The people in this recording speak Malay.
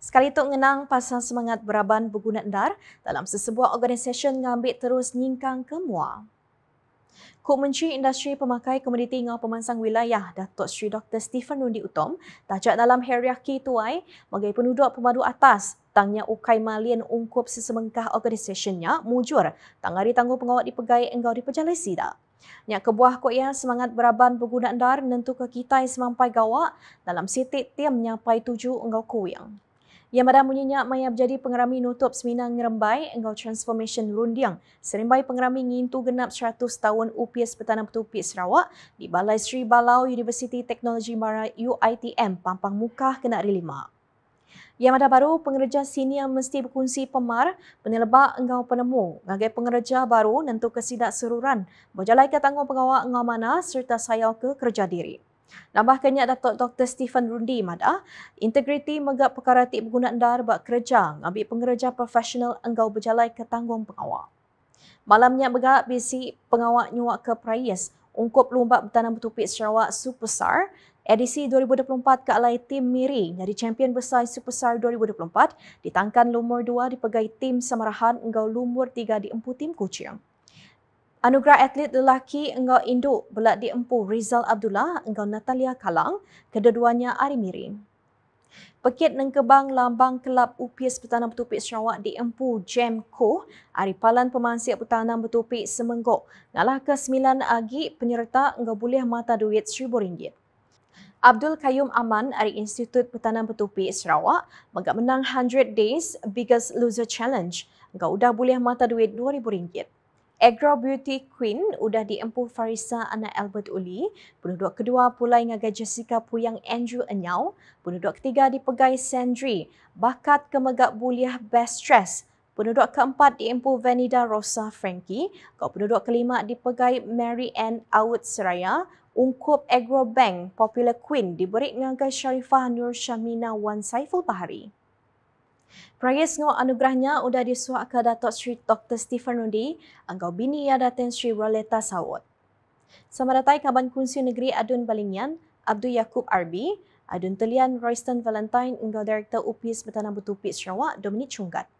Sekali itu mengenang pasang semangat beraban berguna endar dalam sesebuah organisasi ngambil terus nyingkang ke mua. Kuk Menteri Industri Pemakai Komoditi Ngau Pemansang Wilayah Datuk Sri Dr. Stephen Nundi Utom tajak dalam hierarki tuai bagai penduduk pemadu atas tangnya Ukai Malian ungkup sesemengkah organisasinya mujur tangari tangguh pengawat di pegai engkau di pejalai sida. Nya kebuah kok ya semangat beraban berguna endar nentu ke kita yang semampai gawak dalam sitik tiam nyapai tuju engkau kuyang. Yang madang munyinya maya menjadi pengerami nutup seminang ngerembai engkau transformation rundiang. Serimbai pengerami ngintu genap 100 tahun UPS Petanam Petupik Sarawak di Balai Sri Balau University Technology Mara UITM Pampang muka kena rilima. Yang ada baru, pengerja yang mesti berkongsi pemar, penelebak engkau penemu. Ngagai pengerja baru, nentu kesidak seruran. Berjalan ke tanggung pengawal engkau mana serta sayau ke kerja diri. Nambahkannya Datuk Dr. Stephen Rundi Madah integriti megap perkara tip penggunaan dar buat kerja, ngambil pengerja profesional engkau berjalan ke tanggung pengawal. Malamnya begak bisi pengawal nyuak ke Prayis, ungkup lumbak bertanam bertupik Sarawak Superstar, edisi 2024 ke alai tim Miri jadi champion besar Superstar 2024, ditangkan lumur 2 di pegai tim Samarahan engkau lumur 3 di empu tim Kuching. Anugerah atlet lelaki engkau induk belak diempu Rizal Abdullah engkau Natalia Kalang, kedua-duanya Ari Mirin. Pekit nengkebang lambang kelab upis pertanam petupik Sarawak diempu Jem Koh, Ari Palan pemansiak petanam petupik Semenggok, ngalah ke sembilan agi penyerta engkau boleh mata duit RM1,000. Abdul Kayum Aman dari Institut Petanam Petupi Sarawak menggap menang 100 Days Biggest Loser Challenge. Engkau udah boleh mata duit RM2,000. Agro Beauty Queen udah diempu Farisa anak Albert Uli. Penduduk kedua pula ingat Jessica Puyang Andrew Enyau. Penduduk ketiga dipegai Sandri. Bakat kemegak buliah Best Dress. Penduduk keempat diempu Vanida Rosa Frankie. Kau penduduk kelima dipegai Mary Ann Awud Seraya. Ungkup Agro Bank Popular Queen diberi ngagai Syarifah Nur Syamina Wan Saiful Bahari. Peraya sengawak anugerahnya sudah disuak ke Datuk Sri Dr. Stephen Rundi, anggau bini yang datang Sri Roleta Sawot. Sama datang Kaban Kunsi Negeri Adun Balingian, Abdul Yaakob Arbi, Adun Telian Royston Valentine, anggau Direktur UPIS Bertanam Butupik Sarawak, Dominic Chunggat.